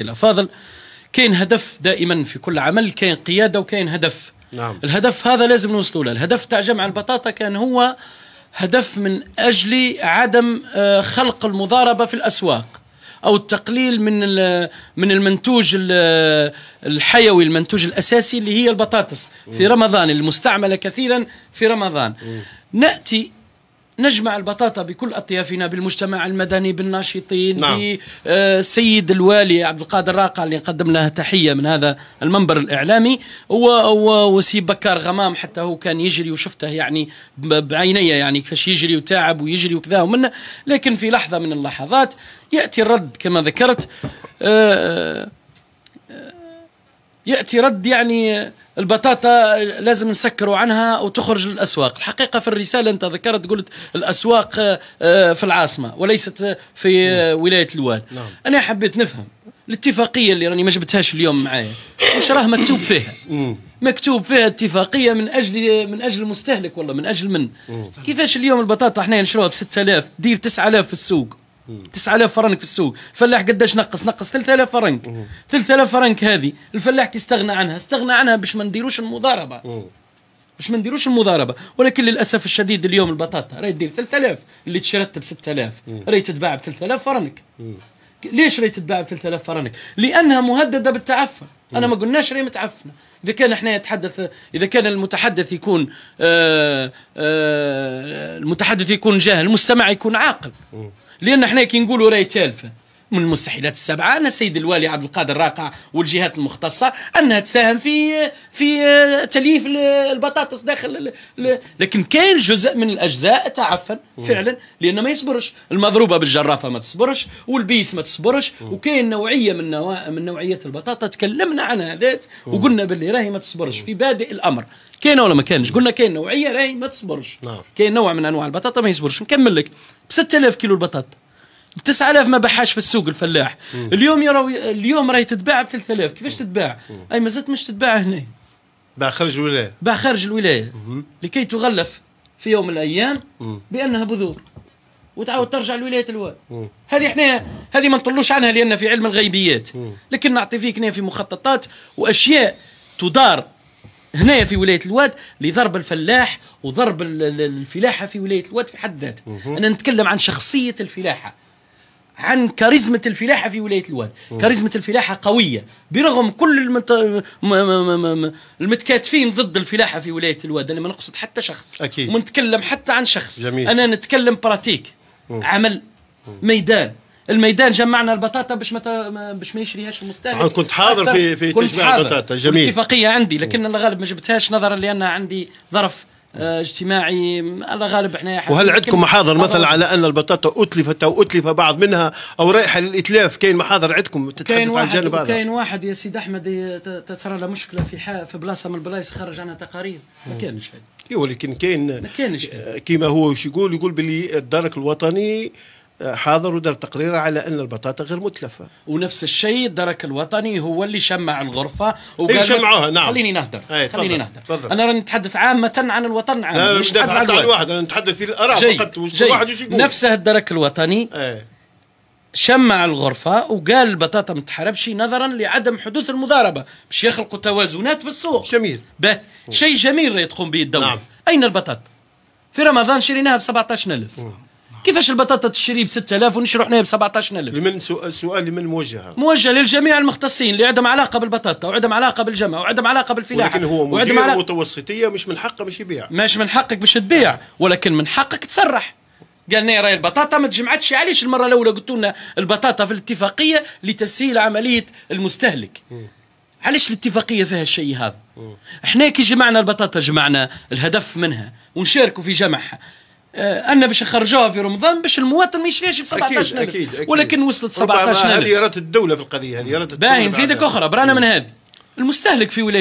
الافاضل كاين هدف دائما في كل عمل كاين قياده وكاين هدف نعم. الهدف هذا لازم نوصلوا له الهدف تاع جمع البطاطا كان هو هدف من اجل عدم آه، خلق المضاربه في الاسواق او التقليل من من المنتوج الحيوي المنتوج الاساسي اللي هي البطاطس في رمضان المستعمله كثيرا في رمضان ناتي نجمع البطاطا بكل أطيافنا بالمجتمع المدني بالناشطين نعم. بالسيد آه، الوالي عبد القادر راقع اللي نقدم له تحية من هذا المنبر الإعلامي وسي بكار غمام حتى هو كان يجري وشفته يعني بعيني يعني كيفاش يجري وتعب ويجري وكذا ومنه لكن في لحظة من اللحظات يأتي الرد كما ذكرت آآ آه، آه، ياتي رد يعني البطاطا لازم نسكروا عنها وتخرج للاسواق، الحقيقه في الرساله انت ذكرت قلت الاسواق آه، آه، في العاصمه وليست في آه، نعم. ولايه الواد. نعم. انا حبيت نفهم الاتفاقيه اللي راني ما جبتهاش اليوم معايا واش راه مكتوب فيها؟ مكتوب فيها اتفاقيه من اجل من اجل المستهلك والله من اجل من؟ كيفاش اليوم البطاطا احنا نشروها ب 6000 دير 9000 في السوق؟ 9000 فرنك في السوق الفلاح قداش نقص نقص 3000 فرنك 3000 فرنك هذه الفلاح كيستغنى عنها استغنى عنها باش ما نديروش المضاربه باش ما نديروش المضاربه ولكن للاسف الشديد اليوم البطاطا راهي دير 3000 اللي تشرت ب 6000 راهي تتباع ب 3000 فرنك ليش راهي تتباع ب 3000 فرنك؟ لانها مهدده بالتعفن، انا ما قلناش راهي متعفنه، اذا كان احنا يتحدث اذا كان المتحدث يكون آآ آه، آآ آه، المتحدث يكون جاهل، المستمع يكون عاقل. لان حنا كي نقولوا راهي تالفه من المستحيلات السبعه ان السيد الوالي عبد القادر راقع والجهات المختصه انها تساهم في في تلييف البطاطس داخل لكن كاين جزء من الاجزاء تعفن فعلا لانه ما يصبرش المضروبه بالجرافه ما تصبرش والبيس ما تصبرش وكاين نوعيه من نوع من نوعيات البطاطا تكلمنا عنها ذات وقلنا باللي راهي ما تصبرش في بادئ الامر كاينه ولا ما كانش قلنا كاين نوعيه راهي ما تصبرش نعم. كاين نوع من انواع البطاطا ما يصبرش نكمل لك ب 6000 كيلو البطاطا 9000 ما بحاش في السوق الفلاح مم. اليوم يرو اليوم راهي تتباع ب 3000 كيفاش تتباع؟ اي ما زلت مش تتباع هنا باع خارج الولايه باع خارج الولايه مم. لكي تغلف في يوم من الايام مم. بانها بذور وتعاود ترجع لولايه الواد هذه احنا هذه ما نطلوش عنها لان في علم الغيبيات مم. لكن نعطي فيك هنا في مخططات واشياء تدار هنا في ولايه الواد لضرب الفلاح وضرب الفلاحه في ولايه الواد في حد ذاته انا نتكلم عن شخصيه الفلاحه عن كاريزمة الفلاحة في ولاية الواد كاريزمة الفلاحة قوية برغم كل المت... م... م... م... المتكاتفين ضد الفلاحة في ولاية الواد أنا ما نقصد حتى شخص أكيد ونتكلم حتى عن شخص جميل. أنا نتكلم براتيك مم. عمل مم. ميدان الميدان جمعنا البطاطا باش ما باش ما يشريهاش المستهلك انا كنت حاضر في في تجميع البطاطا جميل اتفاقيه عندي لكن الغالب ما جبتهاش نظرا لان عندي ظرف آه، اجتماعي الله غالب احنا وهل عندكم محاضر مثلا على ان البطاطا اتلفت او اتلف بعض منها او رايحه للاتلاف كاين محاضر عندكم تتحدث عن الجانب هذا كاين واحد يا سيد احمد تصرى له مشكله في في بلاصه من البلايص خرج عنها تقارير ما كانش هذا إيه، ولكن كاين ما كانش كيما هو يقول يقول باللي الدرك الوطني حاضر ودار تقرير على ان البطاطا غير متلفه ونفس الشيء الدرك الوطني هو اللي شمع الغرفه وقال أيوة، شمعوها نعم خليني نهدر خليني نهدر فضل. انا راني نتحدث عامه عن الوطن عام لا مش نتحدث عن الواحد انا نتحدث في الاراء فقط وش الواحد وش يقول نفسه الدرك الوطني ايه. شمع الغرفة وقال البطاطا ما تحاربش نظرا لعدم حدوث المضاربة باش يخلقوا توازنات في السوق جميل به شيء جميل تقوم به الدولة نعم. أين البطاطا؟ في رمضان شريناها ب 17000 كيفاش البطاطا تشري ب 6000 حنايا ب 17000 لمن سؤال سؤال لمن موجه موجه للجميع المختصين اللي عندهم علاقه بالبطاطا وعندهم علاقه بالجمع وعندهم علاقه بالفلاحه ولكن هو مدير علاقة... متوسطيه مش من حقه مش يبيع مش من حقك باش تبيع ولكن من حقك تصرح قال لنا راهي البطاطا ما تجمعتش علاش المره الاولى قلت لنا البطاطا في الاتفاقيه لتسهيل عمليه المستهلك علاش الاتفاقيه فيها الشيء هذا احنا كي جمعنا البطاطا جمعنا الهدف منها ونشاركوا في جمعها آه، انا باش نخرجوها في رمضان باش المواطن ما يشريهاش ب 17 أكيد, أكيد, أكيد ولكن وصلت 17 هذه رات الدوله في القضيه هذه رات باهي نزيدك اخرى برانا من هذه المستهلك في ولايه